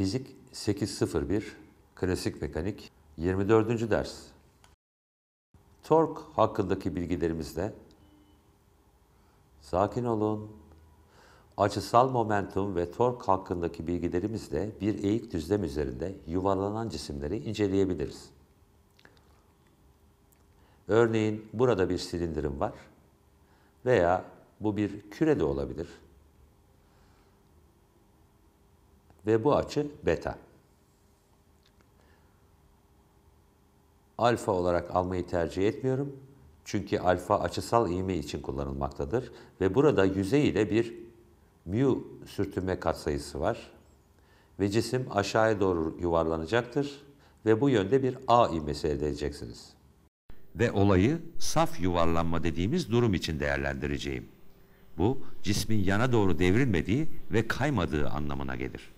Fizik 801 Klasik Mekanik 24. ders. Tork hakkındaki bilgilerimizde sakin olun. Açısal momentum ve tork hakkındaki bilgilerimizle bir eğik düzlem üzerinde yuvarlanan cisimleri inceleyebiliriz. Örneğin burada bir silindirim var veya bu bir küre de olabilir ve bu açı beta. Alfa olarak almayı tercih etmiyorum. Çünkü alfa açısal iğme için kullanılmaktadır ve burada yüzey ile bir mu sürtünme katsayısı var ve cisim aşağıya doğru yuvarlanacaktır ve bu yönde bir A ivmesi elde edeceksiniz. Ve olayı saf yuvarlanma dediğimiz durum için değerlendireceğim. Bu cismin yana doğru devrilmediği ve kaymadığı anlamına gelir.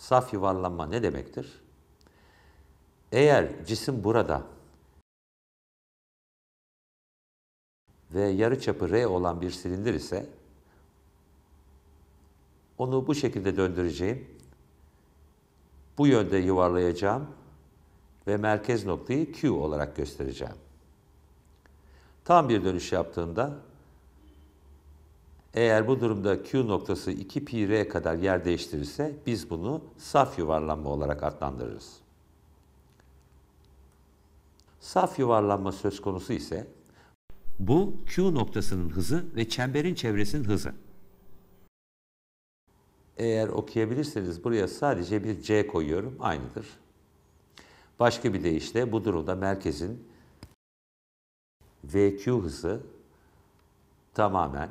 Saf yuvarlanma ne demektir? Eğer cisim burada ve yarıçapı R olan bir silindir ise onu bu şekilde döndüreceğim. Bu yönde yuvarlayacağım ve merkez noktayı Q olarak göstereceğim. Tam bir dönüş yaptığında eğer bu durumda Q noktası 2 pi r kadar yer değiştirirse biz bunu saf yuvarlanma olarak adlandırırız. Saf yuvarlanma söz konusu ise bu Q noktasının hızı ve çemberin çevresinin hızı. Eğer okuyabilirseniz buraya sadece bir C koyuyorum, aynıdır. Başka bir deyişle bu durumda merkezin VQ hızı tamamen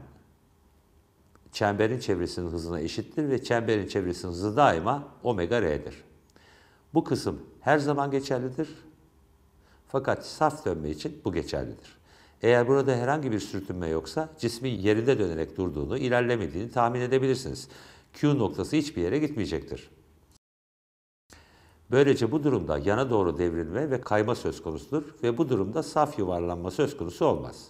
çemberin çevresinin hızına eşittir ve çemberin çevresinin hızı daima omega r'dir. Bu kısım her zaman geçerlidir. Fakat saf dönme için bu geçerlidir. Eğer burada herhangi bir sürtünme yoksa cismin yerinde dönerek durduğunu, ilerlemediğini tahmin edebilirsiniz. Q noktası hiçbir yere gitmeyecektir. Böylece bu durumda yana doğru devrilme ve kayma söz konusudur ve bu durumda saf yuvarlanma söz konusu olmaz.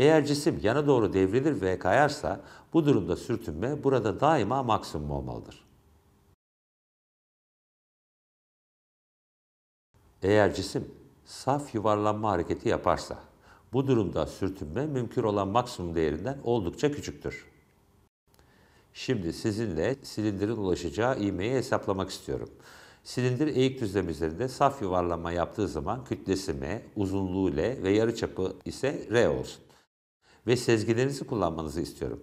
Eğer cisim yana doğru devrilir ve kayarsa bu durumda sürtünme burada daima maksimum olmalıdır. Eğer cisim saf yuvarlanma hareketi yaparsa bu durumda sürtünme mümkün olan maksimum değerinden oldukça küçüktür. Şimdi sizinle silindirin ulaşacağı ivmeyi hesaplamak istiyorum. Silindir eğik düzlem üzerinde saf yuvarlanma yaptığı zaman kütlesi m, uzunluğu l ve yarıçapı ise r olsun ve sezgilerinizi kullanmanızı istiyorum.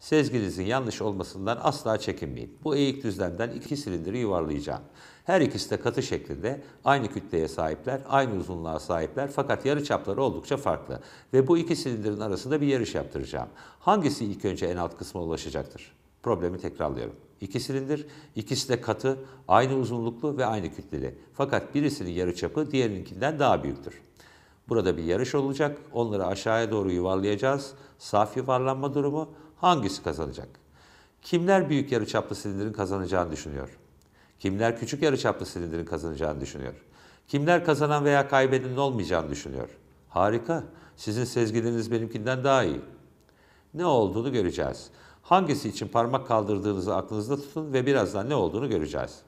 Sezginizin yanlış olmasından asla çekinmeyin. Bu eğik düzlemden iki silindiri yuvarlayacağım. Her ikisi de katı şeklinde aynı kütleye sahipler, aynı uzunluğa sahipler fakat yarı çapları oldukça farklı. Ve bu iki silindirin arasında bir yarış yaptıracağım. Hangisi ilk önce en alt kısma ulaşacaktır? Problemi tekrarlıyorum. İki silindir, ikisi de katı, aynı uzunluklu ve aynı kütleli. Fakat birisinin yarıçapı diğerininkinden daha büyüktür. Burada bir yarış olacak. Onları aşağıya doğru yuvarlayacağız. Saf yuvarlanma durumu hangisi kazanacak? Kimler büyük yarıçaplı silindirin kazanacağını düşünüyor? Kimler küçük yarıçaplı silindirin kazanacağını düşünüyor? Kimler kazanan veya kaybedenin olmayacağını düşünüyor? Harika. Sizin sezgileriniz benimkinden daha iyi. Ne olduğunu göreceğiz. Hangisi için parmak kaldırdığınızı aklınızda tutun ve birazdan ne olduğunu göreceğiz.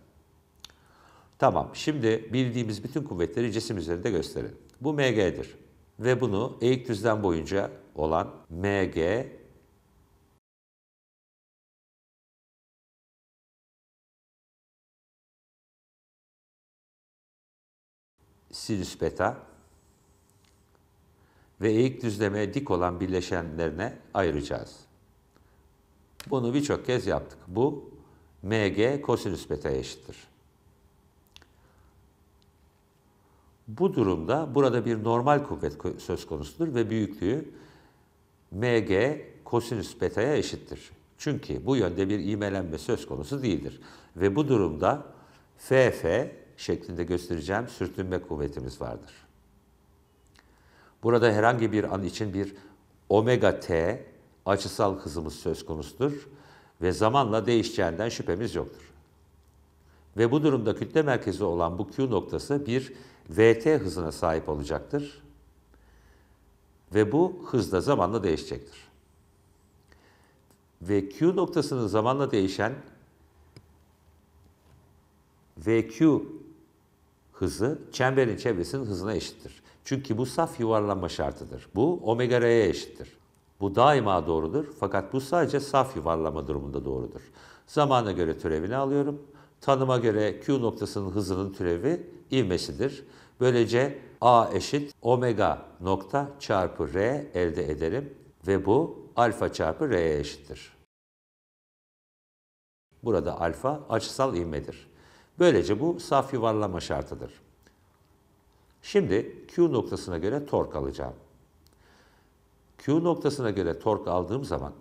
Tamam, şimdi bildiğimiz bütün kuvvetleri cisim üzerinde gösterin. Bu MG'dir. Ve bunu eğik düzlem boyunca olan MG sinüs beta ve eğik düzleme dik olan birleşenlerine ayıracağız. Bunu birçok kez yaptık. Bu mg kosinüs beta'ya eşittir. Bu durumda burada bir normal kuvvet söz konusudur ve büyüklüğü mg kosinüs beta'ya eşittir. Çünkü bu yönde bir imelenme söz konusu değildir. Ve bu durumda ff şeklinde göstereceğim sürtünme kuvvetimiz vardır. Burada herhangi bir an için bir omega t açısal hızımız söz konusudur ve zamanla değişeceğinden şüphemiz yoktur. Ve bu durumda kütle merkezi olan bu Q noktası bir VT hızına sahip olacaktır. Ve bu hız zamanla değişecektir. Ve Q noktasının zamanla değişen VQ hızı çemberin çevresinin hızına eşittir. Çünkü bu saf yuvarlanma şartıdır. Bu omega r'ye eşittir. Bu daima doğrudur fakat bu sadece saf yuvarlama durumunda doğrudur. Zamana göre türevini alıyorum. Tanıma göre Q noktasının hızının türevi ivmesidir. Böylece A eşit omega nokta çarpı R elde ederim ve bu alfa çarpı R'ye eşittir. Burada alfa açısal ivmedir. Böylece bu saf yuvarlama şartıdır. Şimdi Q noktasına göre tork alacağım. Q noktasına göre tork aldığım zaman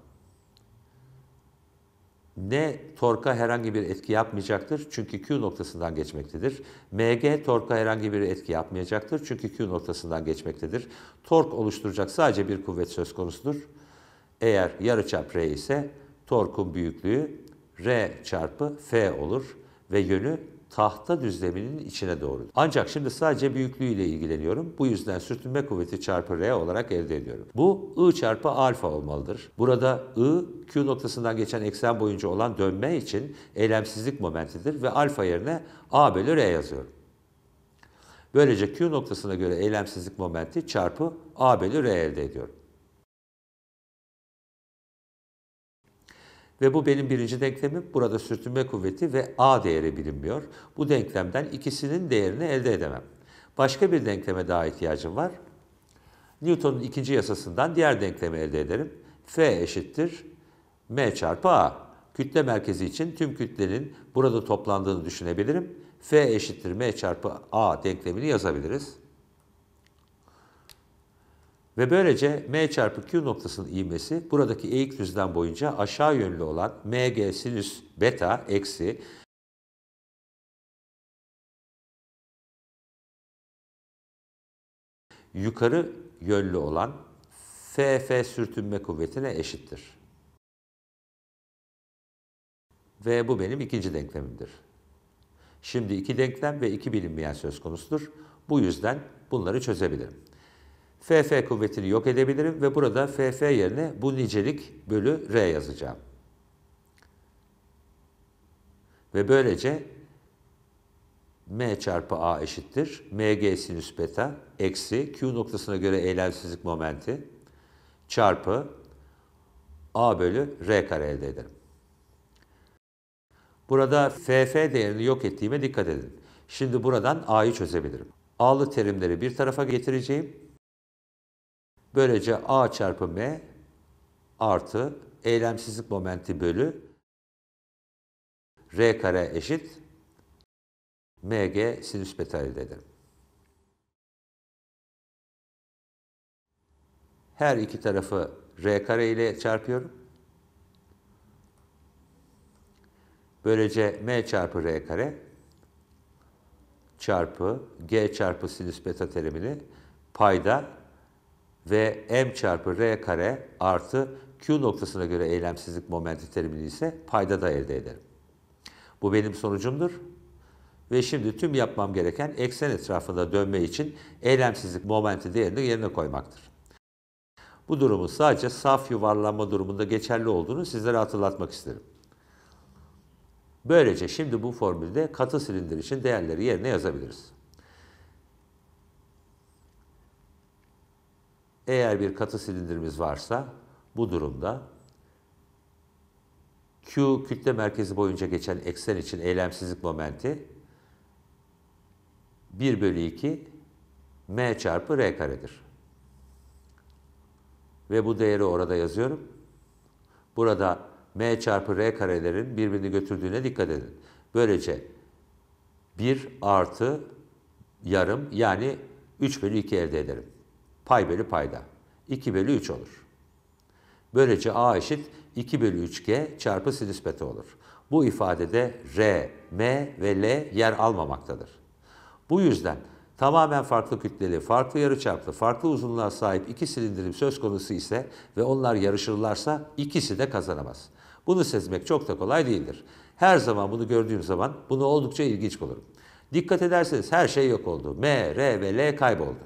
ne torka herhangi bir etki yapmayacaktır çünkü Q noktasından geçmektedir. MG torka herhangi bir etki yapmayacaktır çünkü Q noktasından geçmektedir. Tork oluşturacak sadece bir kuvvet söz konusudur. Eğer yarıçap R ise torkun büyüklüğü R çarpı F olur ve yönü tahta düzleminin içine doğru. Ancak şimdi sadece büyüklüğüyle ilgileniyorum. Bu yüzden sürtünme kuvveti çarpı R olarak elde ediyorum. Bu I çarpı alfa olmalıdır. Burada I, Q noktasından geçen eksen boyunca olan dönme için eylemsizlik momentidir ve alfa yerine A bölü R yazıyorum. Böylece Q noktasına göre eylemsizlik momenti çarpı A bölü R elde ediyorum. Ve bu benim birinci denklemim. Burada sürtünme kuvveti ve A değeri bilinmiyor. Bu denklemden ikisinin değerini elde edemem. Başka bir denkleme daha ihtiyacım var. Newton'un ikinci yasasından diğer denklemi elde ederim. F eşittir M çarpı A. Kütle merkezi için tüm kütlenin burada toplandığını düşünebilirim. F eşittir M çarpı A denklemini yazabiliriz. Ve böylece M çarpı Q noktasının ivmesi buradaki eğik düzlem boyunca aşağı yönlü olan MG sinüs beta eksi yukarı yönlü olan FF sürtünme kuvvetine eşittir. Ve bu benim ikinci denklemimdir. Şimdi iki denklem ve iki bilinmeyen söz konusudur. Bu yüzden bunları çözebilirim. FF kuvvetini yok edebilirim ve burada FF yerine bu nicelik bölü R yazacağım. Ve böylece M çarpı A eşittir. MG sinüs beta eksi Q noktasına göre eylemsizlik momenti çarpı A bölü R kare elde ederim. Burada FF değerini yok ettiğime dikkat edin. Şimdi buradan A'yı çözebilirim. A'lı terimleri bir tarafa getireceğim. Böylece A çarpı M artı eylemsizlik momenti bölü R kare eşit MG sinüs beta elde ederim. Her iki tarafı R kare ile çarpıyorum. Böylece m çarpı r kare çarpı g çarpı sinüs beta terimini payda ve m çarpı r kare artı q noktasına göre eylemsizlik momenti terimini ise payda da elde ederim. Bu benim sonucumdur. Ve şimdi tüm yapmam gereken eksen etrafında dönme için eylemsizlik momenti değerini yerine koymaktır. Bu durumun sadece saf yuvarlanma durumunda geçerli olduğunu sizlere hatırlatmak isterim. Böylece şimdi bu formülde katı silindir için değerleri yerine yazabiliriz. Eğer bir katı silindirimiz varsa bu durumda Q kütle merkezi boyunca geçen eksen için eylemsizlik momenti 1 bölü 2 m çarpı r karedir. Ve bu değeri orada yazıyorum. Burada m çarpı r karelerin birbirini götürdüğüne dikkat edin. Böylece 1 artı yarım yani 3 bölü 2 elde ederim. Pay bölü payda. 2 bölü 3 olur. Böylece A eşit 2 bölü 3G çarpı sinüs beta olur. Bu ifadede R, M ve L yer almamaktadır. Bu yüzden tamamen farklı kütleli, farklı yarıçaplı, farklı uzunluğa sahip iki silindirim söz konusu ise ve onlar yarışırlarsa ikisi de kazanamaz. Bunu sezmek çok da kolay değildir. Her zaman bunu gördüğüm zaman bunu oldukça ilginç bulurum. Dikkat ederseniz her şey yok oldu. M, R ve L kayboldu.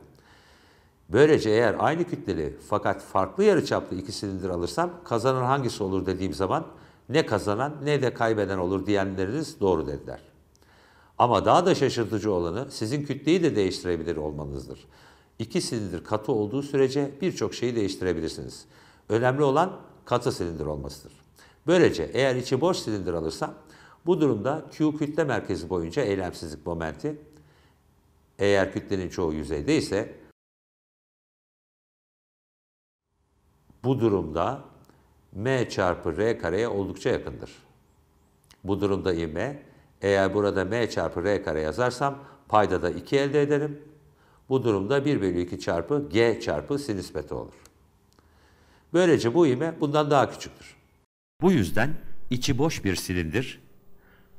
Böylece eğer aynı kütleli fakat farklı yarıçaplı iki silindir alırsam kazanan hangisi olur dediğim zaman ne kazanan ne de kaybeden olur diyenleriniz doğru dediler. Ama daha da şaşırtıcı olanı sizin kütleyi de değiştirebilir olmanızdır. İki silindir katı olduğu sürece birçok şeyi değiştirebilirsiniz. Önemli olan katı silindir olmasıdır. Böylece eğer içi boş silindir alırsam bu durumda Q kütle merkezi boyunca eylemsizlik momenti eğer kütlenin çoğu yüzeyde ise Bu durumda m çarpı r kareye oldukça yakındır. Bu durumda m, eğer burada m çarpı r kare yazarsam payda da 2 elde ederim. Bu durumda 1 bölü 2 çarpı g çarpı sinüs beta olur. Böylece bu ivme bundan daha küçüktür. Bu yüzden içi boş bir silindir,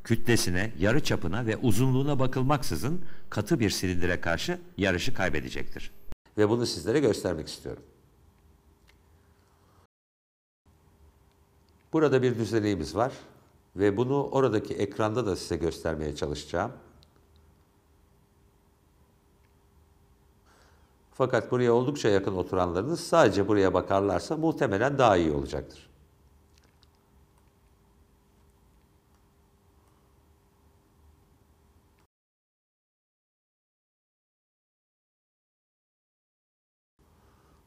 kütlesine, yarı çapına ve uzunluğuna bakılmaksızın katı bir silindire karşı yarışı kaybedecektir. Ve bunu sizlere göstermek istiyorum. Burada bir düzeliğimiz var ve bunu oradaki ekranda da size göstermeye çalışacağım. Fakat buraya oldukça yakın oturanlarınız sadece buraya bakarlarsa muhtemelen daha iyi olacaktır.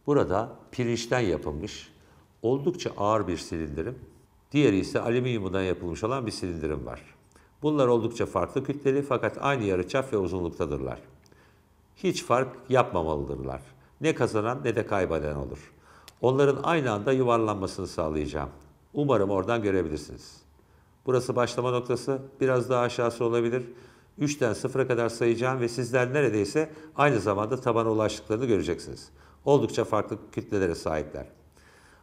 Burada pirinçten yapılmış Oldukça ağır bir silindirim. Diğeri ise alüminyumdan yapılmış olan bir silindirim var. Bunlar oldukça farklı kütleli fakat aynı yarıçap ve uzunluktadırlar. Hiç fark yapmamalıdırlar. Ne kazanan ne de kaybeden olur. Onların aynı anda yuvarlanmasını sağlayacağım. Umarım oradan görebilirsiniz. Burası başlama noktası. Biraz daha aşağısı olabilir. 3'ten 0'a kadar sayacağım ve sizler neredeyse aynı zamanda tabana ulaştıklarını göreceksiniz. Oldukça farklı kütlelere sahipler.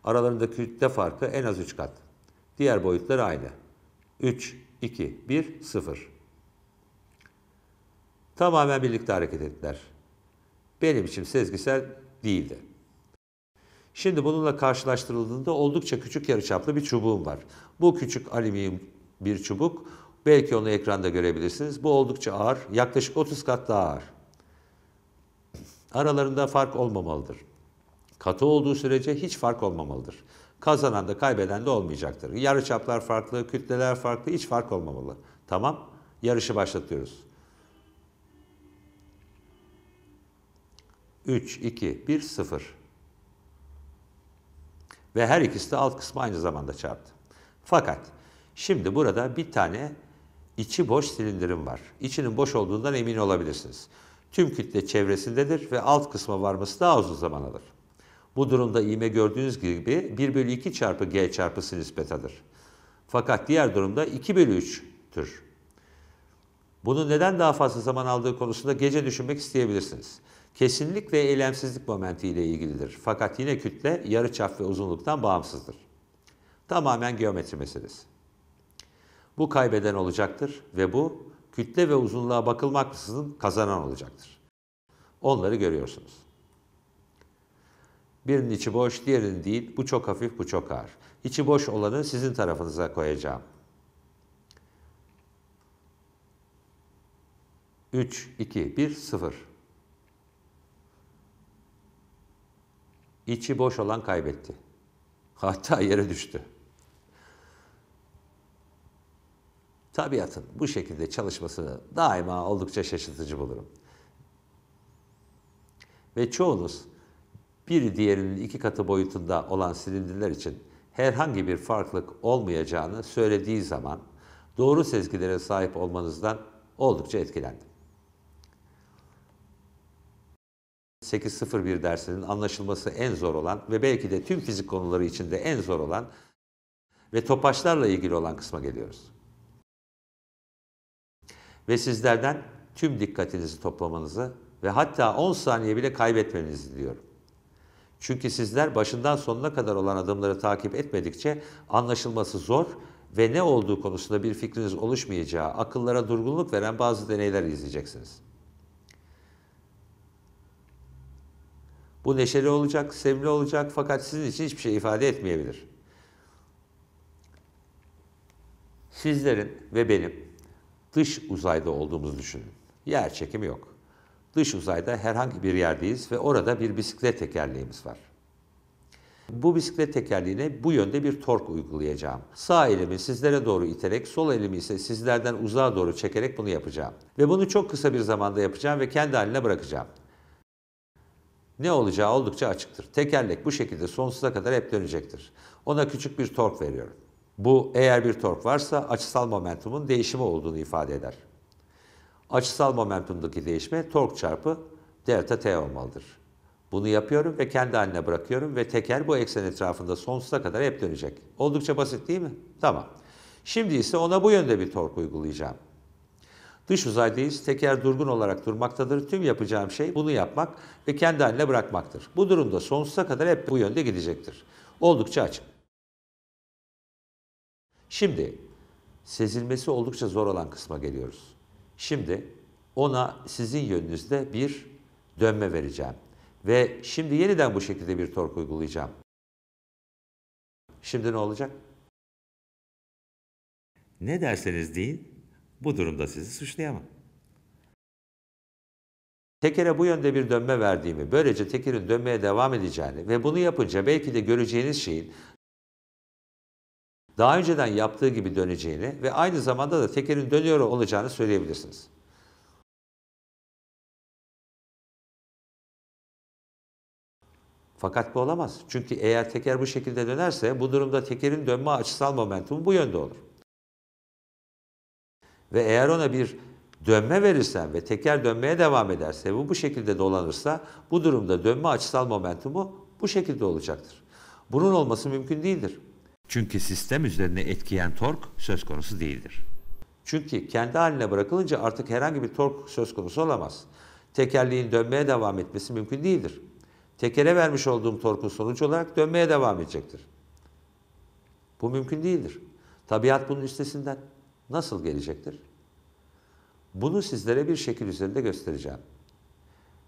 Aralarındaki kütle farkı en az 3 kat. Diğer boyutlar aynı. 3, 2, 1, 0. Tamamen birlikte hareket ettiler. Benim için sezgisel değildi. Şimdi bununla karşılaştırıldığında oldukça küçük yarıçaplı bir çubuğum var. Bu küçük alüminyum bir çubuk. Belki onu ekranda görebilirsiniz. Bu oldukça ağır. Yaklaşık 30 kat daha ağır. Aralarında fark olmamalıdır katı olduğu sürece hiç fark olmamalıdır. Kazanan da kaybeden de olmayacaktır. Yarıçaplar farklı, kütleler farklı, hiç fark olmamalı. Tamam, yarışı başlatıyoruz. 3, 2, 1, 0. Ve her ikisi de alt kısmı aynı zamanda çarptı. Fakat şimdi burada bir tane içi boş silindirim var. İçinin boş olduğundan emin olabilirsiniz. Tüm kütle çevresindedir ve alt kısma varması daha uzun zaman alır. Bu durumda iğme gördüğünüz gibi 1 bölü 2 çarpı g çarpı sinüs betadır. Fakat diğer durumda 2 bölü 3'tür. Bunu neden daha fazla zaman aldığı konusunda gece düşünmek isteyebilirsiniz. Kesinlikle eylemsizlik momenti ile ilgilidir. Fakat yine kütle yarıçap ve uzunluktan bağımsızdır. Tamamen geometri meselesi. Bu kaybeden olacaktır ve bu kütle ve uzunluğa bakılmaksızın kazanan olacaktır. Onları görüyorsunuz. Birinin içi boş, diğerinin değil. Bu çok hafif, bu çok ağır. İçi boş olanı sizin tarafınıza koyacağım. 3, 2, 1, 0. İçi boş olan kaybetti. Hatta yere düştü. Tabiatın bu şekilde çalışmasını daima oldukça şaşırtıcı bulurum. Ve çoğunuz bir diğerinin iki katı boyutunda olan silindirler için herhangi bir farklılık olmayacağını söylediği zaman doğru sezgilere sahip olmanızdan oldukça etkilendim. 8.01 dersinin anlaşılması en zor olan ve belki de tüm fizik konuları içinde en zor olan ve topaçlarla ilgili olan kısma geliyoruz. Ve sizlerden tüm dikkatinizi toplamanızı ve hatta 10 saniye bile kaybetmenizi diliyorum. Çünkü sizler başından sonuna kadar olan adımları takip etmedikçe anlaşılması zor ve ne olduğu konusunda bir fikriniz oluşmayacağı, akıllara durgunluk veren bazı deneyler izleyeceksiniz. Bu neşeli olacak, sevimli olacak fakat sizin için hiçbir şey ifade etmeyebilir. Sizlerin ve benim dış uzayda olduğumuzu düşünün. Yer çekimi yok. Dış uzayda herhangi bir yerdeyiz ve orada bir bisiklet tekerleğimiz var. Bu bisiklet tekerleğine bu yönde bir tork uygulayacağım. Sağ elimi sizlere doğru iterek, sol elimi ise sizlerden uzağa doğru çekerek bunu yapacağım. Ve bunu çok kısa bir zamanda yapacağım ve kendi haline bırakacağım. Ne olacağı oldukça açıktır. Tekerlek bu şekilde sonsuza kadar hep dönecektir. Ona küçük bir tork veriyorum. Bu eğer bir tork varsa açısal momentumun değişimi olduğunu ifade eder. Açısal momentumdaki değişme tork çarpı delta t olmalıdır. Bunu yapıyorum ve kendi haline bırakıyorum ve teker bu eksen etrafında sonsuza kadar hep dönecek. Oldukça basit değil mi? Tamam. Şimdi ise ona bu yönde bir tork uygulayacağım. Dış uzaydayız, teker durgun olarak durmaktadır. Tüm yapacağım şey bunu yapmak ve kendi haline bırakmaktır. Bu durumda sonsuza kadar hep bu yönde gidecektir. Oldukça açık. Şimdi sezilmesi oldukça zor olan kısma geliyoruz. Şimdi ona sizin yönünüzde bir dönme vereceğim. Ve şimdi yeniden bu şekilde bir tork uygulayacağım. Şimdi ne olacak? Ne derseniz deyin, bu durumda sizi suçlayamam. Tekere bu yönde bir dönme verdiğimi, böylece tekerin dönmeye devam edeceğini ve bunu yapınca belki de göreceğiniz şeyin daha önceden yaptığı gibi döneceğini ve aynı zamanda da tekerin dönüyor olacağını söyleyebilirsiniz. Fakat bu olamaz. Çünkü eğer teker bu şekilde dönerse bu durumda tekerin dönme açısal momentumu bu yönde olur. Ve eğer ona bir dönme verirsen ve teker dönmeye devam ederse bu bu şekilde dolanırsa bu durumda dönme açısal momentumu bu şekilde olacaktır. Bunun olması mümkün değildir. Çünkü sistem üzerine etkiyen tork söz konusu değildir. Çünkü kendi haline bırakılınca artık herhangi bir tork söz konusu olamaz. Tekerleğin dönmeye devam etmesi mümkün değildir. Tekere vermiş olduğum torkun sonucu olarak dönmeye devam edecektir. Bu mümkün değildir. Tabiat bunun üstesinden nasıl gelecektir? Bunu sizlere bir şekil üzerinde göstereceğim.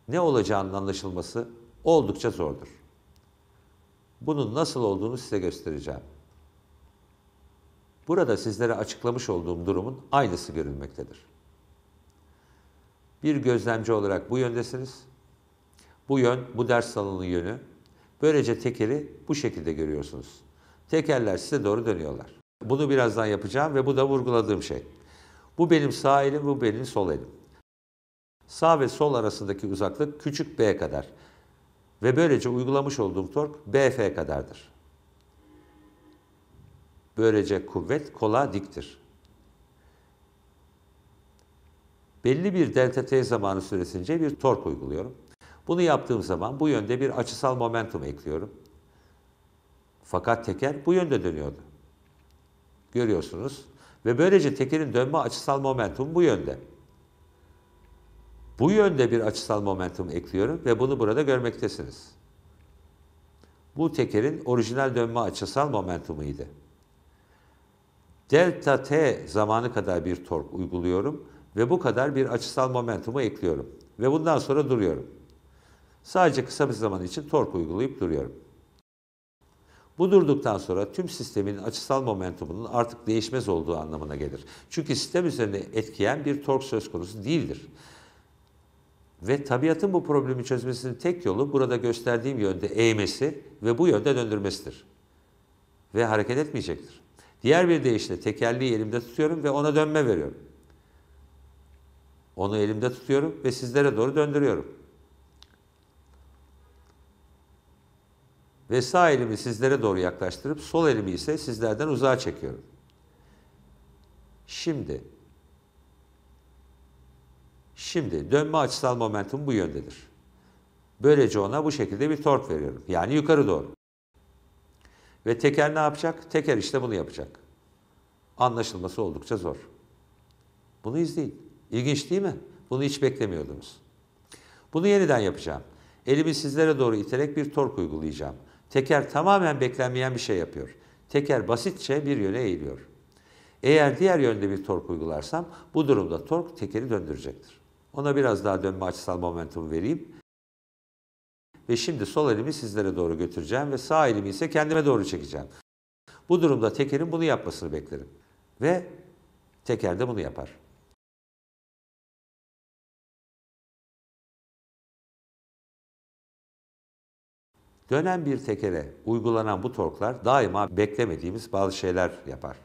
Ne olacağının anlaşılması oldukça zordur. Bunun nasıl olduğunu size göstereceğim. Burada sizlere açıklamış olduğum durumun aynısı görülmektedir. Bir gözlemci olarak bu yöndesiniz. Bu yön, bu ders salonunun yönü. Böylece tekeri bu şekilde görüyorsunuz. Tekerler size doğru dönüyorlar. Bunu birazdan yapacağım ve bu da vurguladığım şey. Bu benim sağ elim, bu benim sol elim. Sağ ve sol arasındaki uzaklık küçük b kadar ve böylece uygulamış olduğum tork bf kadardır. Böylece kuvvet kola diktir. Belli bir delta t zamanı süresince bir tork uyguluyorum. Bunu yaptığım zaman bu yönde bir açısal momentum ekliyorum. Fakat teker bu yönde dönüyordu. Görüyorsunuz. Ve böylece tekerin dönme açısal momentum bu yönde. Bu yönde bir açısal momentum ekliyorum ve bunu burada görmektesiniz. Bu tekerin orijinal dönme açısal momentumuydu delta t zamanı kadar bir tork uyguluyorum ve bu kadar bir açısal momentumu ekliyorum. Ve bundan sonra duruyorum. Sadece kısa bir zaman için tork uygulayıp duruyorum. Bu durduktan sonra tüm sistemin açısal momentumunun artık değişmez olduğu anlamına gelir. Çünkü sistem üzerine etkiyen bir tork söz konusu değildir. Ve tabiatın bu problemi çözmesinin tek yolu burada gösterdiğim yönde eğmesi ve bu yönde döndürmesidir. Ve hareket etmeyecektir. Diğer bir deyişle tekerleği elimde tutuyorum ve ona dönme veriyorum. Onu elimde tutuyorum ve sizlere doğru döndürüyorum. Ve sağ elimi sizlere doğru yaklaştırıp sol elimi ise sizlerden uzağa çekiyorum. Şimdi Şimdi dönme açısal momentum bu yöndedir. Böylece ona bu şekilde bir tork veriyorum. Yani yukarı doğru. Ve teker ne yapacak? Teker işte bunu yapacak. Anlaşılması oldukça zor. Bunu izleyin. İlginç değil mi? Bunu hiç beklemiyordunuz. Bunu yeniden yapacağım. Elimi sizlere doğru iterek bir tork uygulayacağım. Teker tamamen beklenmeyen bir şey yapıyor. Teker basitçe bir yöne eğiliyor. Eğer diğer yönde bir tork uygularsam bu durumda tork tekeri döndürecektir. Ona biraz daha dönme açısal momentum vereyim. Ve şimdi sol elimi sizlere doğru götüreceğim ve sağ elimi ise kendime doğru çekeceğim. Bu durumda tekerin bunu yapmasını beklerim. Ve teker de bunu yapar. Dönen bir tekere uygulanan bu torklar daima beklemediğimiz bazı şeyler yapar.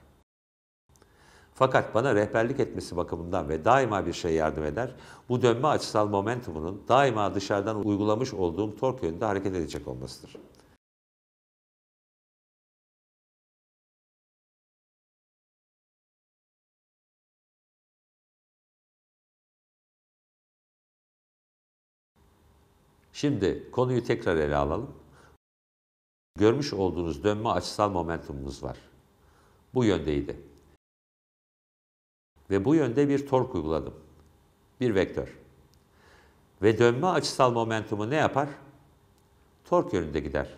Fakat bana rehberlik etmesi bakımından ve daima bir şey yardım eder, bu dönme açısal momentumunun daima dışarıdan uygulamış olduğum tork yönünde hareket edecek olmasıdır. Şimdi konuyu tekrar ele alalım. Görmüş olduğunuz dönme açısal momentumumuz var. Bu yöndeydi ve bu yönde bir tork uyguladım. Bir vektör. Ve dönme açısal momentumu ne yapar? Tork yönünde gider.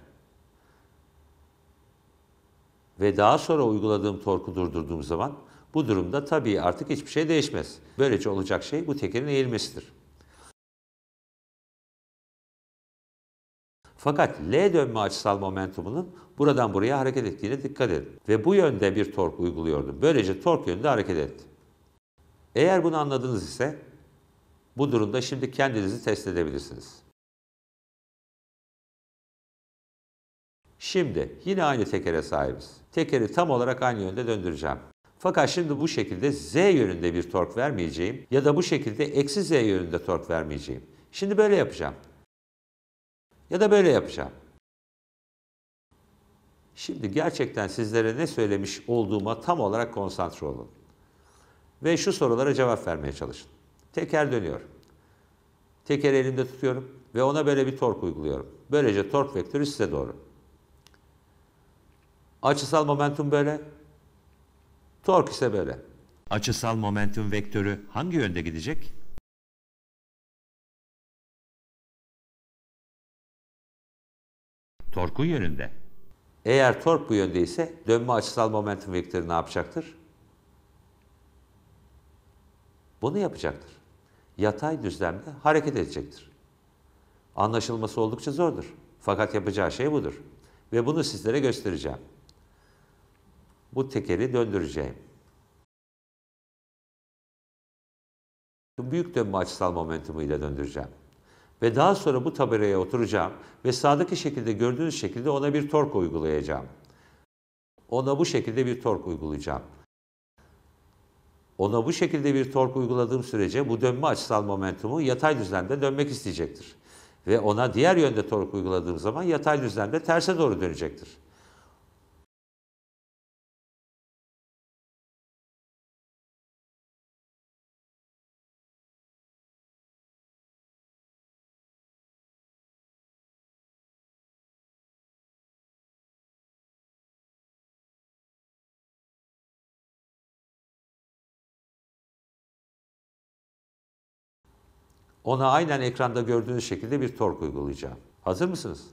Ve daha sonra uyguladığım torku durdurduğum zaman bu durumda tabii artık hiçbir şey değişmez. Böylece olacak şey bu tekerin eğilmesidir. Fakat L dönme açısal momentumunun buradan buraya hareket ettiğine dikkat edin. Ve bu yönde bir tork uyguluyordum. Böylece tork yönünde hareket etti. Eğer bunu anladınız ise bu durumda şimdi kendinizi test edebilirsiniz. Şimdi yine aynı tekere sahibiz. Tekeri tam olarak aynı yönde döndüreceğim. Fakat şimdi bu şekilde Z yönünde bir tork vermeyeceğim ya da bu şekilde eksi Z yönünde tork vermeyeceğim. Şimdi böyle yapacağım. Ya da böyle yapacağım. Şimdi gerçekten sizlere ne söylemiş olduğuma tam olarak konsantre olun. Ve şu sorulara cevap vermeye çalışın. Teker dönüyor. Teker elimde tutuyorum ve ona böyle bir tork uyguluyorum. Böylece tork vektörü size doğru. Açısal momentum böyle. Tork ise böyle. Açısal momentum vektörü hangi yönde gidecek? Torkun yönünde. Eğer tork bu yönde ise dönme açısal momentum vektörü ne yapacaktır? Bunu yapacaktır. Yatay düzlemde hareket edecektir. Anlaşılması oldukça zordur. Fakat yapacağı şey budur. Ve bunu sizlere göstereceğim. Bu tekeri döndüreceğim. Büyük dönme açısal momentumu ile döndüreceğim. Ve daha sonra bu tabereye oturacağım ve sağdaki şekilde gördüğünüz şekilde ona bir tork uygulayacağım. Ona bu şekilde bir tork uygulayacağım. Ona bu şekilde bir tork uyguladığım sürece bu dönme açısal momentumu yatay düzlemde dönmek isteyecektir. Ve ona diğer yönde tork uyguladığım zaman yatay düzlemde terse doğru dönecektir. Ona aynen ekranda gördüğünüz şekilde bir tork uygulayacağım. Hazır mısınız?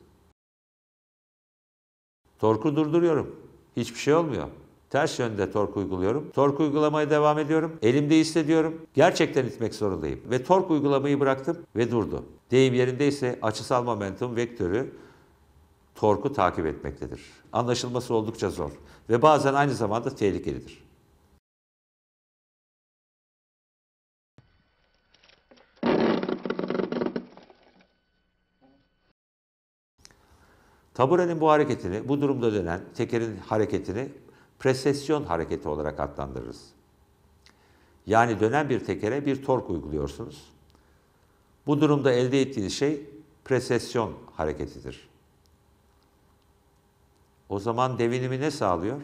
Torku durduruyorum. Hiçbir şey olmuyor. Ters yönde tork uyguluyorum. Tork uygulamaya devam ediyorum. Elimde hissediyorum. Gerçekten itmek zorundayım. Ve tork uygulamayı bıraktım ve durdu. Deyim yerindeyse açısal momentum vektörü torku takip etmektedir. Anlaşılması oldukça zor ve bazen aynı zamanda tehlikelidir. Taburenin bu hareketini, bu durumda dönen tekerin hareketini presesyon hareketi olarak adlandırırız. Yani dönen bir tekere bir tork uyguluyorsunuz. Bu durumda elde ettiğiniz şey presesyon hareketidir. O zaman devinimi ne sağlıyor?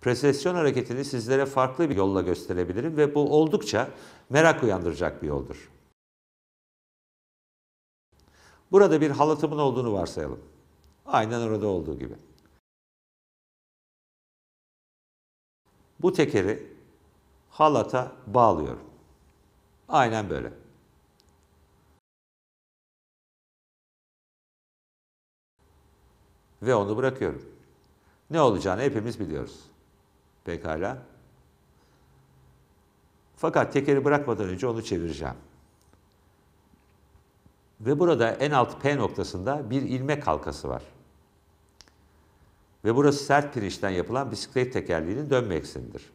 Presesyon hareketini sizlere farklı bir yolla gösterebilirim ve bu oldukça merak uyandıracak bir yoldur. Burada bir halatımın olduğunu varsayalım. Aynen orada olduğu gibi. Bu tekeri halata bağlıyorum. Aynen böyle. Ve onu bırakıyorum. Ne olacağını hepimiz biliyoruz. Pekala. Fakat tekeri bırakmadan önce onu çevireceğim. Ve burada en alt P noktasında bir ilmek halkası var. Ve burası sert pirinçten yapılan bisiklet tekerleğinin dönme eksenidir.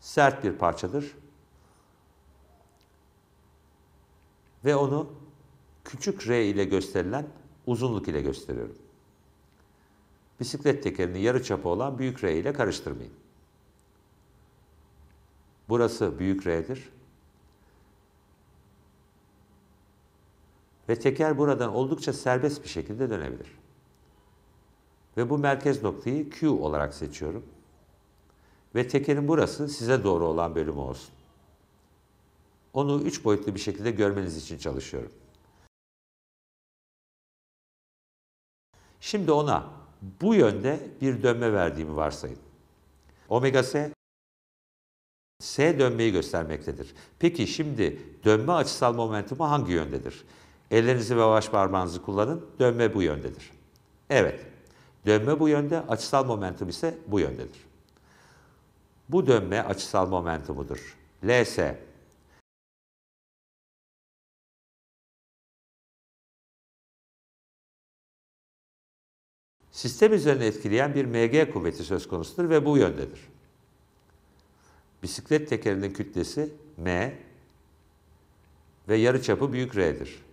Sert bir parçadır. Ve onu küçük R ile gösterilen uzunluk ile gösteriyorum. Bisiklet tekerinin yarı çapı olan büyük R ile karıştırmayın. Burası büyük R'dir. Ve teker buradan oldukça serbest bir şekilde dönebilir. Ve bu merkez noktayı Q olarak seçiyorum. Ve tekerin burası size doğru olan bölümü olsun. Onu üç boyutlu bir şekilde görmeniz için çalışıyorum. Şimdi ona bu yönde bir dönme verdiğimi varsayın. Omega S, S dönmeyi göstermektedir. Peki şimdi dönme açısal momentumu hangi yöndedir? Ellerinizi ve baş parmağınızı kullanın. Dönme bu yöndedir. Evet. Dönme bu yönde, açısal momentum ise bu yöndedir. Bu dönme açısal momentumudur. L ise sistem üzerine etkileyen bir MG kuvveti söz konusudur ve bu yöndedir. Bisiklet tekerinin kütlesi M ve yarıçapı büyük R'dir.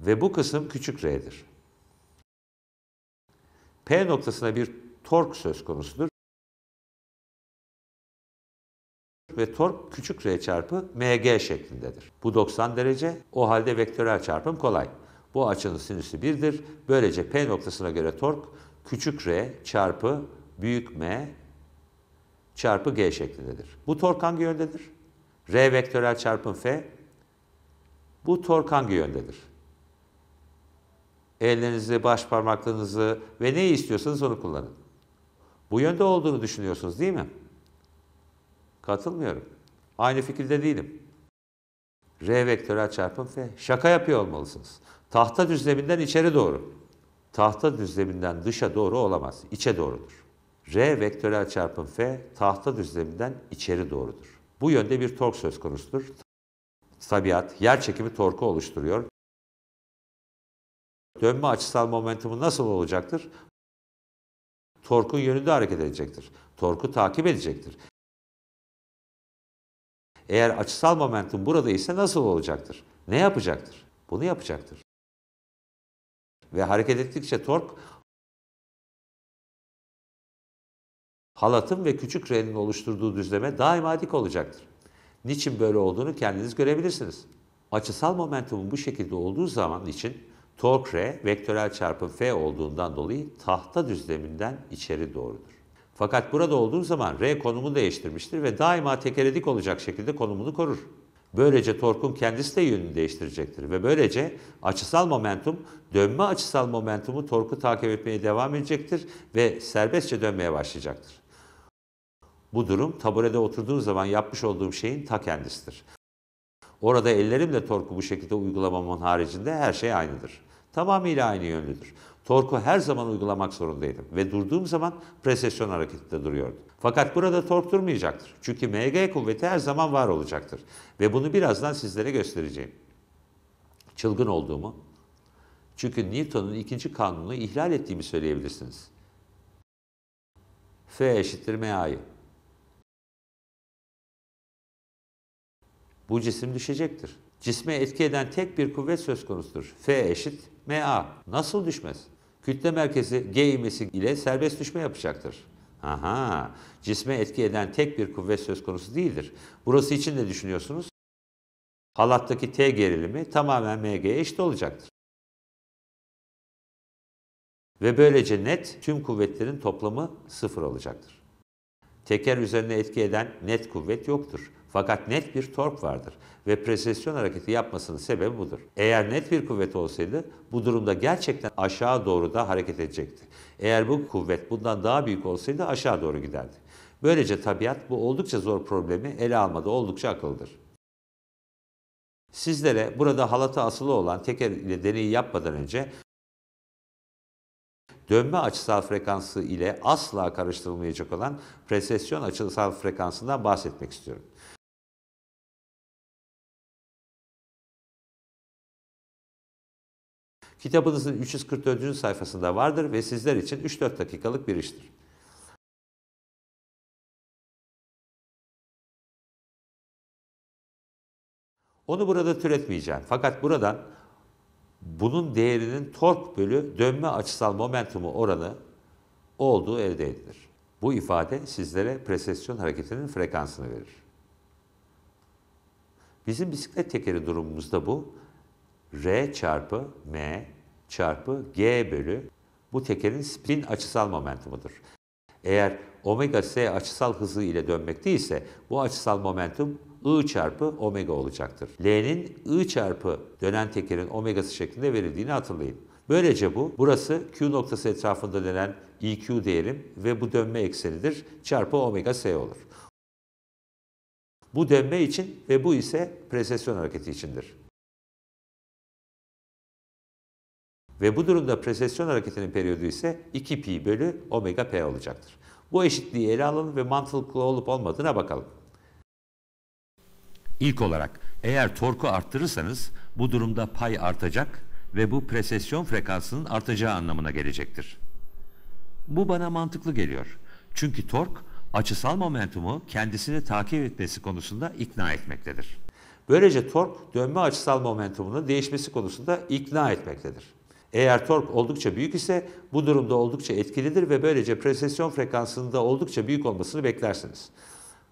Ve bu kısım küçük r'dir. P noktasına bir tork söz konusudur. Ve tork küçük r çarpı mg şeklindedir. Bu 90 derece, o halde vektörel çarpım kolay. Bu açının sinüsü 1'dir. Böylece P noktasına göre tork küçük r çarpı büyük m çarpı g şeklindedir. Bu tork hangi yöndedir? R vektörel çarpım f. Bu tork hangi yöndedir? ellerinizi, baş parmaklarınızı ve neyi istiyorsanız onu kullanın. Bu yönde olduğunu düşünüyorsunuz değil mi? Katılmıyorum. Aynı fikirde değilim. R vektörel çarpım F. Şaka yapıyor olmalısınız. Tahta düzleminden içeri doğru. Tahta düzleminden dışa doğru olamaz. İçe doğrudur. R vektörel çarpım F tahta düzleminden içeri doğrudur. Bu yönde bir tork söz konusudur. Tabiat yer çekimi torku oluşturuyor dönme açısal momentumu nasıl olacaktır? Torkun yönünde hareket edecektir. Torku takip edecektir. Eğer açısal momentum burada ise nasıl olacaktır? Ne yapacaktır? Bunu yapacaktır. Ve hareket ettikçe tork halatın ve küçük renin oluşturduğu düzleme daima dik olacaktır. Niçin böyle olduğunu kendiniz görebilirsiniz. Açısal momentumun bu şekilde olduğu zaman için Tork R vektörel çarpım F olduğundan dolayı tahta düzleminden içeri doğrudur. Fakat burada olduğu zaman R konumunu değiştirmiştir ve daima tekerledik olacak şekilde konumunu korur. Böylece torkun kendisi de yönünü değiştirecektir ve böylece açısal momentum, dönme açısal momentumu torku takip etmeye devam edecektir ve serbestçe dönmeye başlayacaktır. Bu durum taburede oturduğum zaman yapmış olduğum şeyin ta kendisidir. Orada ellerimle torku bu şekilde uygulamamın haricinde her şey aynıdır. Tamamıyla aynı yönlüdür. Torku her zaman uygulamak zorundaydım ve durduğum zaman presesyon hareketinde duruyordu. Fakat burada tork durmayacaktır. Çünkü MG kuvveti her zaman var olacaktır. Ve bunu birazdan sizlere göstereceğim. Çılgın olduğumu. Çünkü Newton'un ikinci kanunu ihlal ettiğimi söyleyebilirsiniz. F eşittir MA'yı. Bu cisim düşecektir. Cisme etki eden tek bir kuvvet söz konusudur. F eşit MA. Nasıl düşmez? Kütle merkezi G ivmesi ile serbest düşme yapacaktır. Aha, cisme etki eden tek bir kuvvet söz konusu değildir. Burası için de düşünüyorsunuz. Halattaki T gerilimi tamamen MG'ye eşit olacaktır. Ve böylece net tüm kuvvetlerin toplamı sıfır olacaktır. Teker üzerine etki eden net kuvvet yoktur. Fakat net bir tork vardır ve presisyon hareketi yapmasının sebebi budur. Eğer net bir kuvvet olsaydı bu durumda gerçekten aşağı doğru da hareket edecekti. Eğer bu kuvvet bundan daha büyük olsaydı aşağı doğru giderdi. Böylece tabiat bu oldukça zor problemi ele almada oldukça akıldır. Sizlere burada halata asılı olan teker ile deneyi yapmadan önce dönme açısal frekansı ile asla karıştırılmayacak olan presesyon açısal frekansından bahsetmek istiyorum. Kitabınızın 344. sayfasında vardır ve sizler için 3-4 dakikalık bir iştir. Onu burada türetmeyeceğim. Fakat buradan bunun değerinin tork bölü dönme açısal momentumu oranı olduğu elde edilir. Bu ifade sizlere presesyon hareketinin frekansını verir. Bizim bisiklet tekeri durumumuzda bu R çarpı M çarpı G bölü bu tekerin spin açısal momentumudur. Eğer omega s açısal hızı ile dönmekte ise bu açısal momentum I çarpı omega olacaktır. L'nin I çarpı dönen tekerin omegası şeklinde verildiğini hatırlayın. Böylece bu, burası Q noktası etrafında dönen EQ değerim ve bu dönme eksenidir çarpı omega s olur. Bu dönme için ve bu ise presesyon hareketi içindir. Ve bu durumda presesyon hareketinin periyodu ise 2 pi bölü omega p olacaktır. Bu eşitliği ele alın ve mantıklı olup olmadığına bakalım. İlk olarak eğer torku arttırırsanız bu durumda pay artacak ve bu presesyon frekansının artacağı anlamına gelecektir. Bu bana mantıklı geliyor. Çünkü tork açısal momentumu kendisini takip etmesi konusunda ikna etmektedir. Böylece tork dönme açısal momentumunun değişmesi konusunda ikna etmektedir. Eğer tork oldukça büyük ise bu durumda oldukça etkilidir ve böylece presesyon frekansında oldukça büyük olmasını beklersiniz.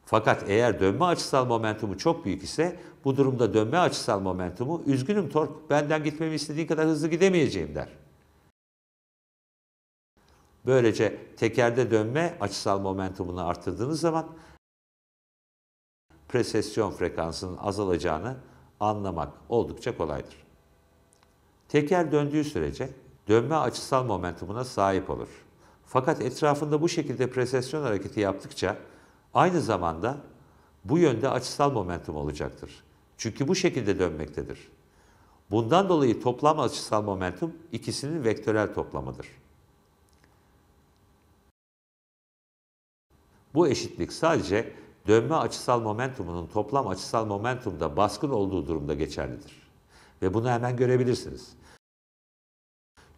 Fakat eğer dönme açısal momentumu çok büyük ise bu durumda dönme açısal momentumu üzgünüm tork benden gitmemi istediğin kadar hızlı gidemeyeceğim der. Böylece tekerde dönme açısal momentumunu arttırdığınız zaman presesyon frekansının azalacağını anlamak oldukça kolaydır. Teker döndüğü sürece dönme açısal momentumuna sahip olur. Fakat etrafında bu şekilde presasyon hareketi yaptıkça aynı zamanda bu yönde açısal momentum olacaktır. Çünkü bu şekilde dönmektedir. Bundan dolayı toplam açısal momentum ikisinin vektörel toplamıdır. Bu eşitlik sadece dönme açısal momentumunun toplam açısal momentumda baskın olduğu durumda geçerlidir. Ve bunu hemen görebilirsiniz.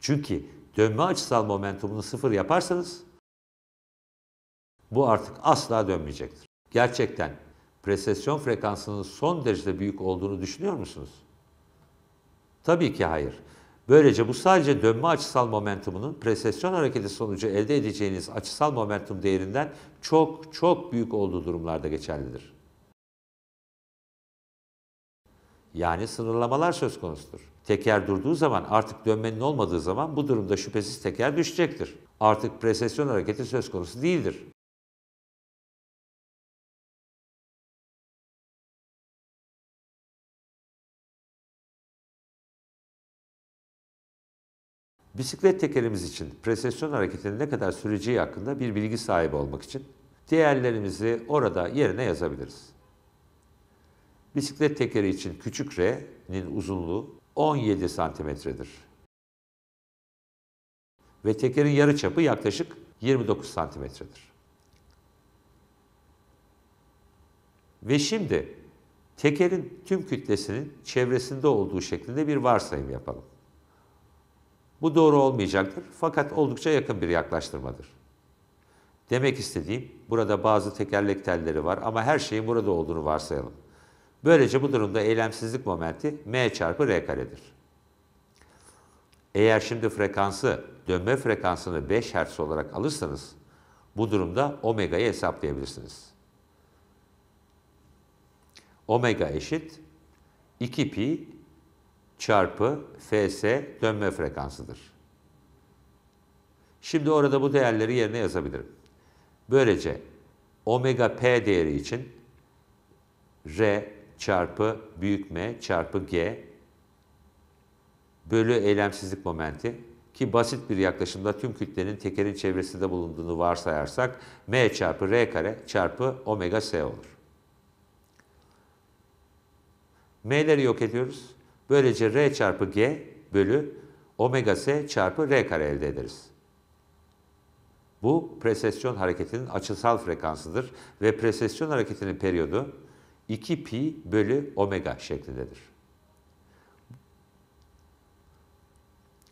Çünkü dönme açısal momentumunu sıfır yaparsanız bu artık asla dönmeyecektir. Gerçekten presesyon frekansının son derece büyük olduğunu düşünüyor musunuz? Tabii ki hayır. Böylece bu sadece dönme açısal momentumunun presesyon hareketi sonucu elde edeceğiniz açısal momentum değerinden çok çok büyük olduğu durumlarda geçerlidir. Yani sınırlamalar söz konusudur. Teker durduğu zaman artık dönmenin olmadığı zaman bu durumda şüphesiz teker düşecektir. Artık presesyon hareketi söz konusu değildir. Bisiklet tekerimiz için presesyon hareketinin ne kadar süreceği hakkında bir bilgi sahibi olmak için değerlerimizi orada yerine yazabiliriz. Bisiklet tekeri için küçük R'nin uzunluğu 17 santimetredir. Ve tekerin yarı çapı yaklaşık 29 santimetredir. Ve şimdi tekerin tüm kütlesinin çevresinde olduğu şeklinde bir varsayım yapalım. Bu doğru olmayacaktır fakat oldukça yakın bir yaklaştırmadır. Demek istediğim burada bazı tekerlek telleri var ama her şeyin burada olduğunu varsayalım. Böylece bu durumda eylemsizlik momenti m çarpı r karedir. Eğer şimdi frekansı, dönme frekansını 5 Hz olarak alırsanız bu durumda omega'yı hesaplayabilirsiniz. Omega eşit 2 pi çarpı fs dönme frekansıdır. Şimdi orada bu değerleri yerine yazabilirim. Böylece omega p değeri için r çarpı büyük M çarpı G bölü eylemsizlik momenti ki basit bir yaklaşımda tüm kütlenin tekerin çevresinde bulunduğunu varsayarsak m çarpı r kare çarpı omega s olur. m'leri yok ediyoruz. Böylece r çarpı g bölü omega s çarpı r kare elde ederiz. Bu presesyon hareketinin açısal frekansıdır ve presesyon hareketinin periyodu 2 pi bölü omega şeklindedir.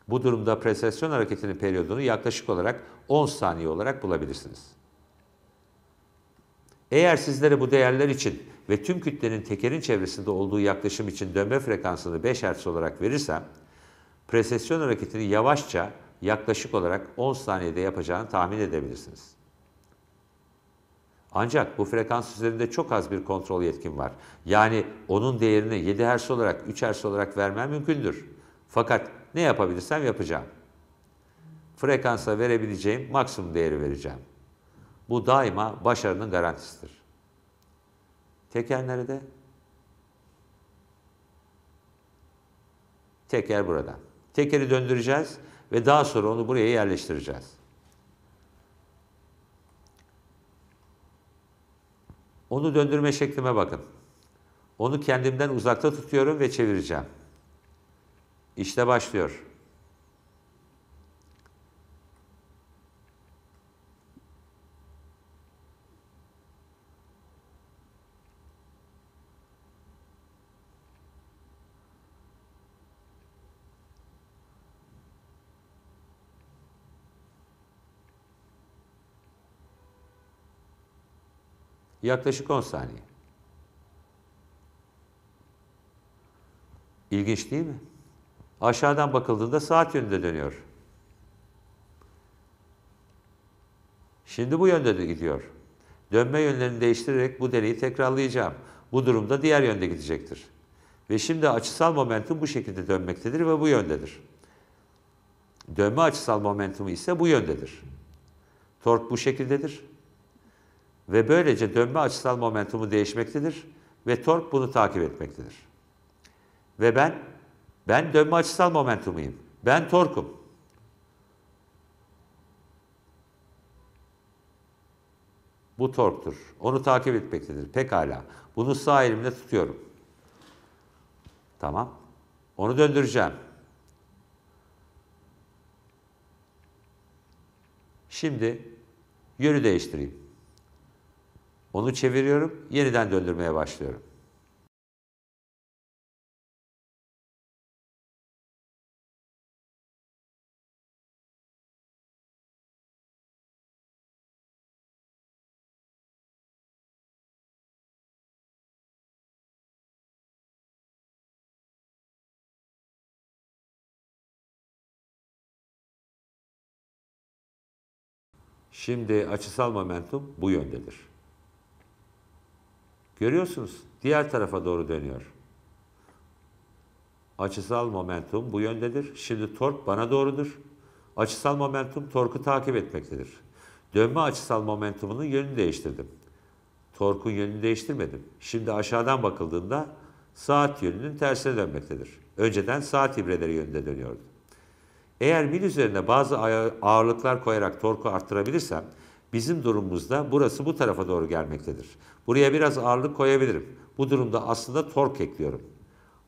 Bu durumda presasyon hareketinin periyodunu yaklaşık olarak 10 saniye olarak bulabilirsiniz. Eğer sizlere bu değerler için ve tüm kütlenin tekerin çevresinde olduğu yaklaşım için dönme frekansını 5 Hz olarak verirsem, presasyon hareketini yavaşça yaklaşık olarak 10 saniyede yapacağını tahmin edebilirsiniz. Ancak bu frekans üzerinde çok az bir kontrol yetkim var. Yani onun değerini 7 Hz olarak, 3 Hz olarak vermem mümkündür. Fakat ne yapabilirsem yapacağım. Frekansa verebileceğim maksimum değeri vereceğim. Bu daima başarının garantisidir. Teker nerede? Teker burada. Tekeri döndüreceğiz ve daha sonra onu buraya yerleştireceğiz. Onu döndürme şeklime bakın. Onu kendimden uzakta tutuyorum ve çevireceğim. İşte başlıyor. Yaklaşık 10 saniye. İlginç değil mi? Aşağıdan bakıldığında saat yönünde dönüyor. Şimdi bu yönde de gidiyor. Dönme yönlerini değiştirerek bu deneyi tekrarlayacağım. Bu durumda diğer yönde gidecektir. Ve şimdi açısal momentum bu şekilde dönmektedir ve bu yöndedir. Dönme açısal momentumu ise bu yöndedir. Tork bu şekildedir ve böylece dönme açısal momentumu değişmektedir ve tork bunu takip etmektedir. Ve ben, ben dönme açısal momentumuyum. Ben torkum. Bu torktur. Onu takip etmektedir. Pekala. Bunu sağ elimle tutuyorum. Tamam. Onu döndüreceğim. Şimdi yönü değiştireyim. Onu çeviriyorum, yeniden döndürmeye başlıyorum. Şimdi açısal momentum bu yöndedir. Görüyorsunuz diğer tarafa doğru dönüyor. Açısal momentum bu yöndedir. Şimdi tork bana doğrudur. Açısal momentum torku takip etmektedir. Dönme açısal momentumunun yönünü değiştirdim. Torkun yönünü değiştirmedim. Şimdi aşağıdan bakıldığında saat yönünün tersine dönmektedir. Önceden saat ibreleri yönünde dönüyordu. Eğer mil üzerine bazı ağırlıklar koyarak torku arttırabilirsem Bizim durumumuzda burası bu tarafa doğru gelmektedir. Buraya biraz ağırlık koyabilirim. Bu durumda aslında tork ekliyorum.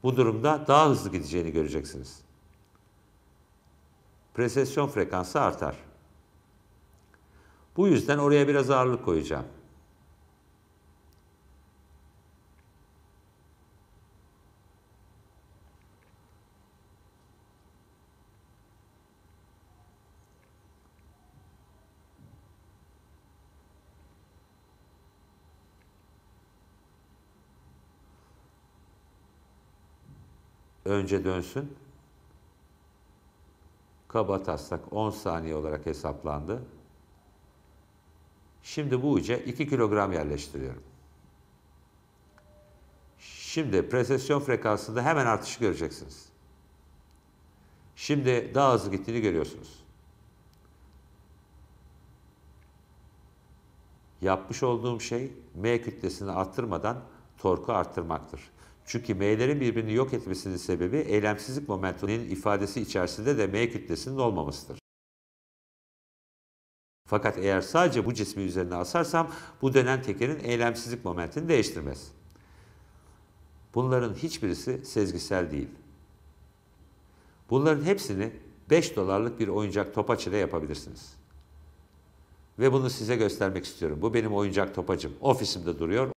Bu durumda daha hızlı gideceğini göreceksiniz. Presesyon frekansı artar. Bu yüzden oraya biraz ağırlık koyacağım. önce dönsün. Kaba taslak 10 saniye olarak hesaplandı. Şimdi bu uca 2 kilogram yerleştiriyorum. Şimdi presesyon frekansında hemen artışı göreceksiniz. Şimdi daha hızlı gittiğini görüyorsunuz. Yapmış olduğum şey M kütlesini arttırmadan torku arttırmaktır. Çünkü M'lerin birbirini yok etmesinin sebebi eylemsizlik momentunun ifadesi içerisinde de M kütlesinin olmamasıdır. Fakat eğer sadece bu cismi üzerine asarsam bu dönen tekerin eylemsizlik momentini değiştirmez. Bunların hiçbirisi sezgisel değil. Bunların hepsini 5 dolarlık bir oyuncak topaç ile yapabilirsiniz. Ve bunu size göstermek istiyorum. Bu benim oyuncak topacım. Ofisimde duruyor.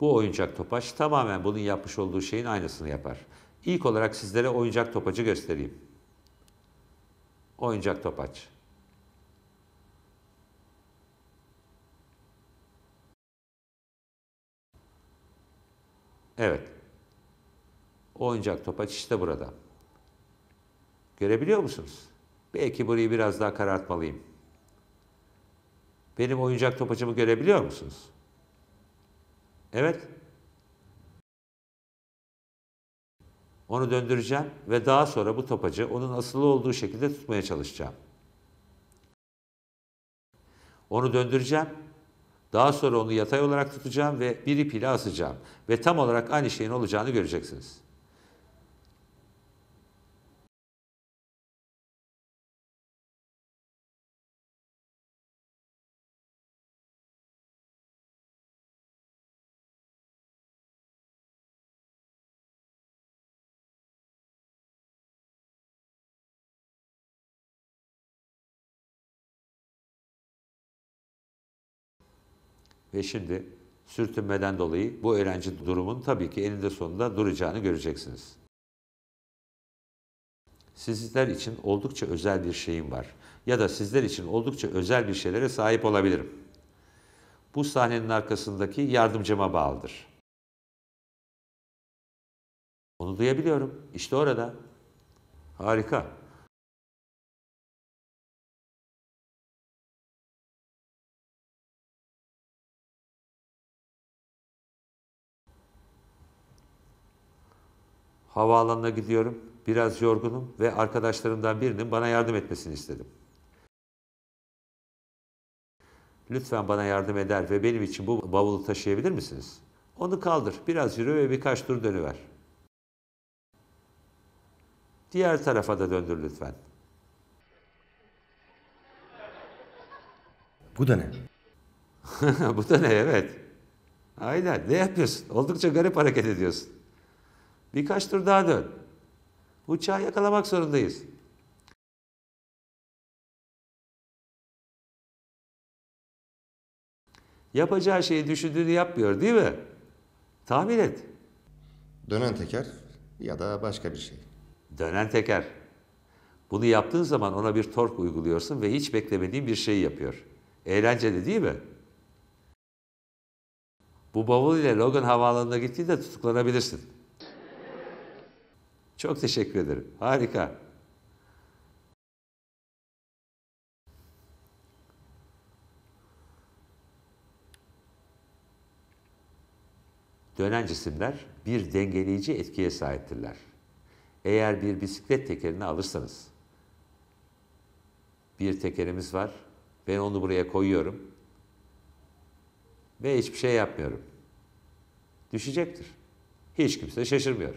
Bu oyuncak topaç tamamen bunun yapmış olduğu şeyin aynısını yapar. İlk olarak sizlere oyuncak topacı göstereyim. Oyuncak topaç. Evet. Oyuncak topaç işte burada. Görebiliyor musunuz? Belki burayı biraz daha karartmalıyım. Benim oyuncak topacımı görebiliyor musunuz? Evet. Onu döndüreceğim ve daha sonra bu topacı onun asılı olduğu şekilde tutmaya çalışacağım. Onu döndüreceğim. Daha sonra onu yatay olarak tutacağım ve bir ip ile asacağım. Ve tam olarak aynı şeyin olacağını göreceksiniz. Ve şimdi sürtünmeden dolayı bu öğrenci durumun tabii ki eninde sonunda duracağını göreceksiniz. Sizler için oldukça özel bir şeyim var ya da sizler için oldukça özel bir şeylere sahip olabilirim. Bu sahnenin arkasındaki yardımcıma bağlıdır. Onu duyabiliyorum. İşte orada. Harika. Havaalanına gidiyorum. Biraz yorgunum ve arkadaşlarımdan birinin bana yardım etmesini istedim. Lütfen bana yardım eder ve benim için bu bavulu taşıyabilir misiniz? Onu kaldır, biraz yürü ve birkaç tur dönüver. Diğer tarafa da döndür lütfen. Bu da ne? bu da ne evet. Aynen ne yapıyorsun? Oldukça garip hareket ediyorsun. Birkaç tur daha dön. Uçağı yakalamak zorundayız. Yapacağı şeyi düşündüğünü yapmıyor değil mi? Tahmin et. Dönen teker ya da başka bir şey. Dönen teker. Bunu yaptığın zaman ona bir tork uyguluyorsun ve hiç beklemediğin bir şeyi yapıyor. Eğlenceli değil mi? Bu bavul ile Logan havaalanına gittiğinde tutuklanabilirsin. Çok teşekkür ederim. Harika. Dönen cisimler bir dengeleyici etkiye sahiptirler. Eğer bir bisiklet tekerini alırsanız, bir tekerimiz var, ben onu buraya koyuyorum ve hiçbir şey yapmıyorum. Düşecektir. Hiç kimse şaşırmıyor.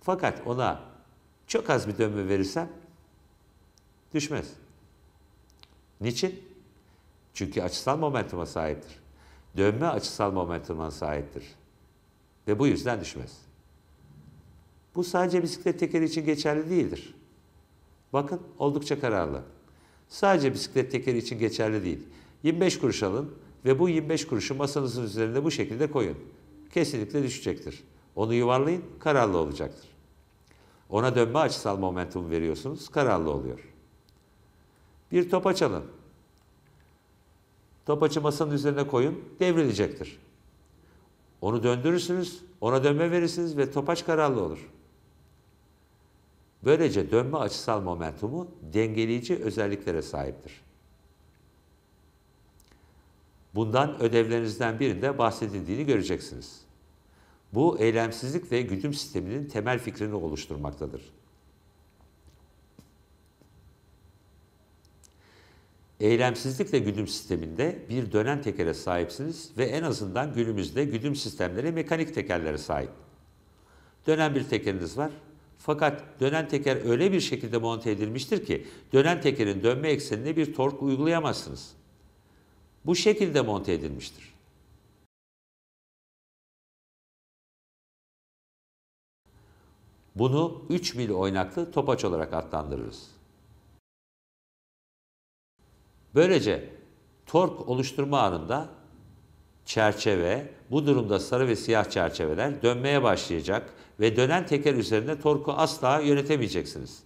Fakat ona çok az bir dönme verirsem düşmez. Niçin? Çünkü açısal momentuma sahiptir. Dönme açısal momentuma sahiptir. Ve bu yüzden düşmez. Bu sadece bisiklet tekeri için geçerli değildir. Bakın oldukça kararlı. Sadece bisiklet tekeri için geçerli değil. 25 kuruş alın ve bu 25 kuruşu masanızın üzerinde bu şekilde koyun. Kesinlikle düşecektir. Onu yuvarlayın, kararlı olacaktır. Ona dönme açısal momentum veriyorsunuz, kararlı oluyor. Bir topa çalın. Topaçı masanın üzerine koyun, devrilecektir. Onu döndürürsünüz, ona dönme verirsiniz ve topaç kararlı olur. Böylece dönme açısal momentumu dengeleyici özelliklere sahiptir. Bundan ödevlerinizden birinde bahsedildiğini göreceksiniz. Bu eylemsizlik ve güdüm sisteminin temel fikrini oluşturmaktadır. Eylemsizlikle güdüm sisteminde bir dönen tekere sahipsiniz ve en azından günümüzde güdüm sistemleri mekanik tekerlere sahip. Dönen bir tekeriniz var fakat dönen teker öyle bir şekilde monte edilmiştir ki dönen tekerin dönme eksenine bir tork uygulayamazsınız. Bu şekilde monte edilmiştir. Bunu 3 mil oynaklı topaç olarak adlandırırız. Böylece tork oluşturma anında çerçeve, bu durumda sarı ve siyah çerçeveler dönmeye başlayacak ve dönen teker üzerinde torku asla yönetemeyeceksiniz.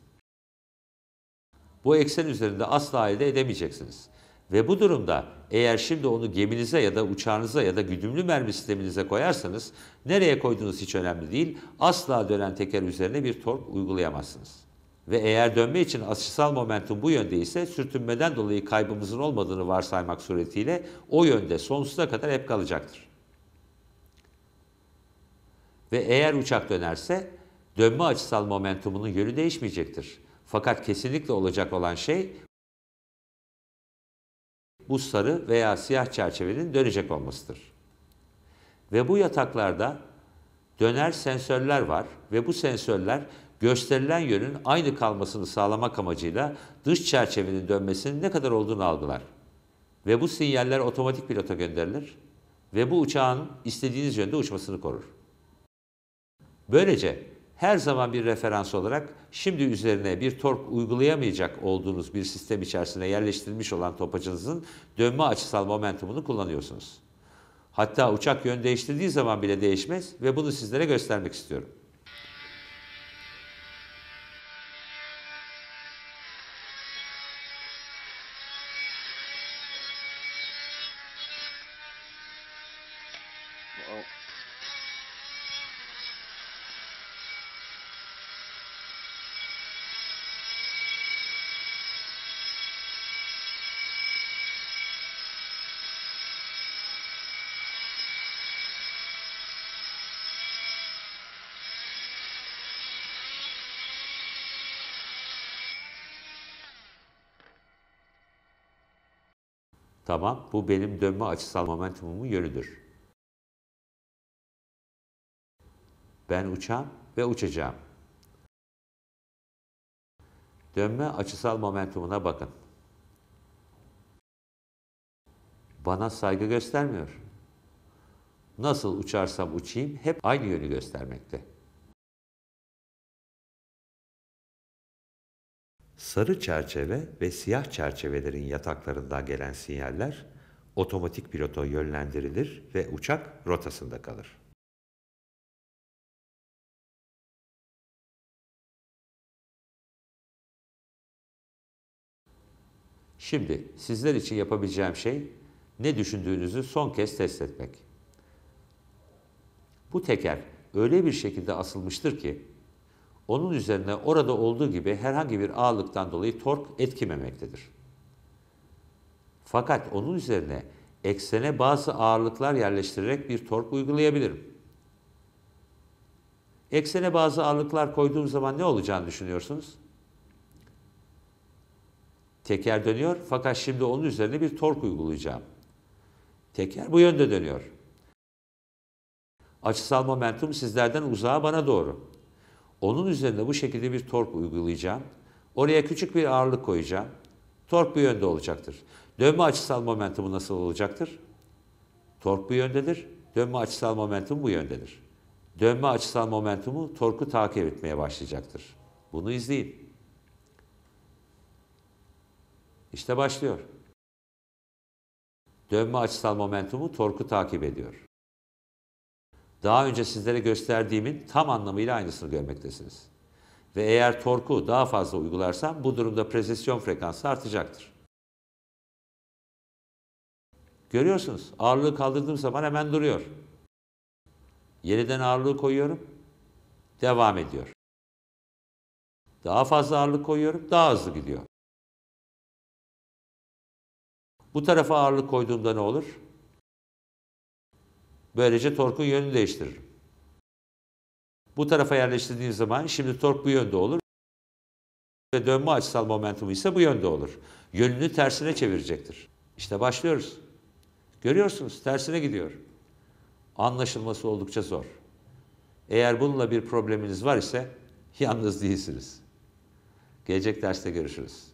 Bu eksen üzerinde asla elde edemeyeceksiniz. Ve bu durumda eğer şimdi onu geminize ya da uçağınıza ya da güdümlü mermi sisteminize koyarsanız nereye koyduğunuz hiç önemli değil. Asla dönen teker üzerine bir tork uygulayamazsınız. Ve eğer dönme için açısal momentum bu yönde ise sürtünmeden dolayı kaybımızın olmadığını varsaymak suretiyle o yönde sonsuza kadar hep kalacaktır. Ve eğer uçak dönerse dönme açısal momentumunun yönü değişmeyecektir. Fakat kesinlikle olacak olan şey bu sarı veya siyah çerçevenin dönecek olmasıdır. Ve bu yataklarda döner sensörler var ve bu sensörler gösterilen yönün aynı kalmasını sağlamak amacıyla dış çerçevenin dönmesinin ne kadar olduğunu algılar. Ve bu sinyaller otomatik pilota gönderilir ve bu uçağın istediğiniz yönde uçmasını korur. Böylece her zaman bir referans olarak şimdi üzerine bir tork uygulayamayacak olduğunuz bir sistem içerisine yerleştirilmiş olan topacınızın dönme açısal momentumunu kullanıyorsunuz. Hatta uçak yön değiştirdiği zaman bile değişmez ve bunu sizlere göstermek istiyorum. Tamam, bu benim dönme açısal momentumumun yönüdür. Ben uçan ve uçacağım. Dönme açısal momentumuna bakın. Bana saygı göstermiyor. Nasıl uçarsam uçayım hep aynı yönü göstermekte. sarı çerçeve ve siyah çerçevelerin yataklarından gelen sinyaller otomatik pilota yönlendirilir ve uçak rotasında kalır. Şimdi sizler için yapabileceğim şey ne düşündüğünüzü son kez test etmek. Bu teker öyle bir şekilde asılmıştır ki onun üzerine orada olduğu gibi herhangi bir ağırlıktan dolayı tork etkimemektedir. Fakat onun üzerine eksene bazı ağırlıklar yerleştirerek bir tork uygulayabilirim. Eksene bazı ağırlıklar koyduğum zaman ne olacağını düşünüyorsunuz? Teker dönüyor fakat şimdi onun üzerine bir tork uygulayacağım. Teker bu yönde dönüyor. Açısal momentum sizlerden uzağa bana doğru. Onun üzerinde bu şekilde bir tork uygulayacağım. Oraya küçük bir ağırlık koyacağım. Tork bu yönde olacaktır. Dönme açısal momentumu nasıl olacaktır? Tork bu yöndedir. Dönme açısal momentum bu yöndedir. Dönme açısal momentumu torku takip etmeye başlayacaktır. Bunu izleyin. İşte başlıyor. Dönme açısal momentumu torku takip ediyor daha önce sizlere gösterdiğimin tam anlamıyla aynısını görmektesiniz. Ve eğer torku daha fazla uygularsam bu durumda prezisyon frekansı artacaktır. Görüyorsunuz ağırlığı kaldırdığım zaman hemen duruyor. Yeniden ağırlığı koyuyorum. Devam ediyor. Daha fazla ağırlık koyuyorum. Daha hızlı gidiyor. Bu tarafa ağırlık koyduğumda ne olur? Böylece torkun yönünü değiştirir. Bu tarafa yerleştirdiğiniz zaman şimdi tork bu yönde olur ve dönme açısal momentumu ise bu yönde olur. Yönünü tersine çevirecektir. İşte başlıyoruz. Görüyorsunuz tersine gidiyor. Anlaşılması oldukça zor. Eğer bununla bir probleminiz var ise yalnız değilsiniz. Gelecek derste görüşürüz.